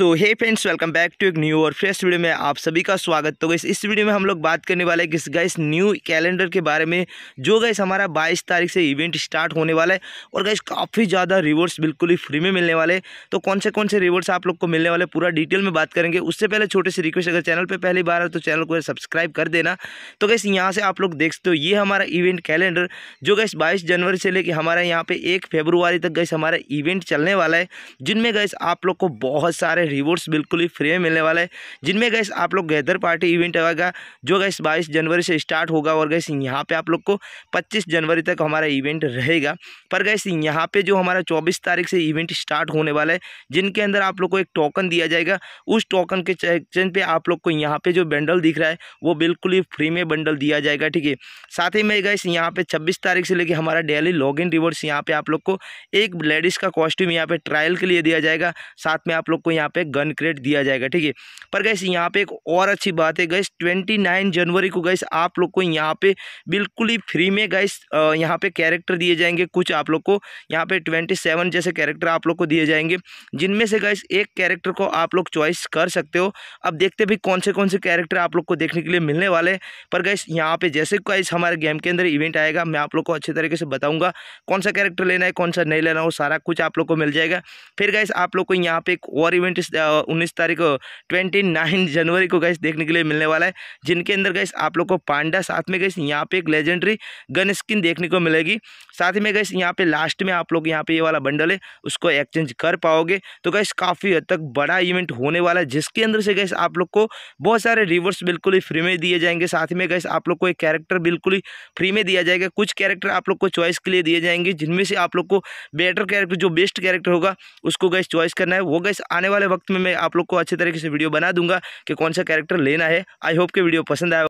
so hey friends welcome back to एक new और fresh video में आप सभी का स्वागत तो गई इस वीडियो में हम लोग बात करने वाले हैं किस गैस न्यू कैलेंडर के बारे में जो गैस हमारा 22 तारीख से इवेंट स्टार्ट होने वाला है और गैस काफ़ी ज़्यादा रिवॉर्ड्स बिल्कुल ही फ्री में मिलने वाले तो कौन से कौन से रिवॉर्ड्स आप लोग को मिलने वाले पूरा डिटेल में बात करेंगे उससे पहले छोटे से रिक्वेस्ट अगर चैनल पर पहली बार है तो चैनल को सब्सक्राइब कर देना तो गैस यहाँ से आप लोग देख सकते हो ये हमारा इवेंट कैलेंडर जो गैस बाईस जनवरी से लेकर हमारा यहाँ पर एक फेब्रुआरी तक गैस हमारा इवेंट चलने वाला है जिनमें गैस आप लोग को बहुत सारे रिवॉर्ड्स बिल्कुल ही फ्री में मिलने वाला है जिनमें गैस आप लोग गैदर पार्टी इवेंट होगा जो गैस बाईस जनवरी से स्टार्ट होगा और गैस यहाँ पर आप लोग को पच्चीस जनवरी तक हमारा इवेंट रहेगा पर गैस यहाँ पर जो हमारा चौबीस तारीख से इवेंट स्टार्ट होने वाला है जिनके अंदर आप लोग को एक टोकन दिया जाएगा उस टोकन के एक्सचेंज पे आप लोग को यहाँ पे जो बंडल दिख रहा है वो बिल्कुल ही फ्री में बंडल दिया जाएगा ठीक है साथ ही में गैस यहाँ पे 26 तारीख से लेके हमारा डेली लॉग इन रिवॉर्ड्स यहाँ पे आप लोग को एक लेडीज़ का कॉस्ट्यूम यहाँ पे ट्रायल के लिए दिया जाएगा साथ में आप लोग को यहाँ पे पे गन क्रेट दिया जाएगा ठीक है पर गैस यहाँ पे एक और अच्छी बात है गैस 29 जनवरी को गैस आप लोग को यहाँ पे बिल्कुल ही फ्री में गैस यहाँ पे कैरेक्टर दिए जाएंगे कुछ आप लोग को यहाँ पे 27 जैसे कैरेक्टर आप लोग को दिए जाएंगे जिनमें से गैस एक कैरेक्टर को आप लोग चॉइस कर सकते हो अब देखते भी कौन से कौन से कैरेक्टर आप लोग को देखने के लिए मिलने वाले पर गैस यहाँ पर जैसे गैस हमारे गेम के अंदर इवेंट आएगा मैं आप लोग को अच्छे तरीके से बताऊँगा कौन सा कैरेक्टर लेना है कौन सा नहीं लेना हो सारा कुछ आप लोग को मिल जाएगा फिर गैस आप लोग को यहाँ पे एक और इवेंट उन्नीस तारीख को ट्वेंटी नाइन जनवरी को गैस देखने के लिए मिलने वाला है जिनके अंदर गैस आप लोग को पांडा साथ में गैस यहाँ पे एक लेजेंडरी गन स्किन देखने को मिलेगी साथ ही में गैस यहाँ पे लास्ट में आप लोग यहाँ पे ये वाला बंडल है उसको एक्सचेंज कर पाओगे तो गैस काफ़ी हद तक बड़ा इवेंट होने वाला है जिसके अंदर से गैस आप लोग को बहुत सारे रिवर्स बिल्कुल ही फ्री में दिए जाएंगे साथ में गैस आप लोग को एक कैरेक्टर बिल्कुल ही फ्री में दिया जाएगा कुछ कैरेक्टर आप लोग को चॉइस के लिए दिए जाएंगे जिनमें से आप लोग को बेटर कैरेक्टर जो बेस्ट कैरेक्टर होगा उसको गैस चॉइस करना है वो गैस आने वाले वक्त में मैं आप लोग को अच्छे तरीके से वीडियो बना दूंगा कि कौन सा कैरेक्टर लेना है आई होप के वीडियो पसंद आए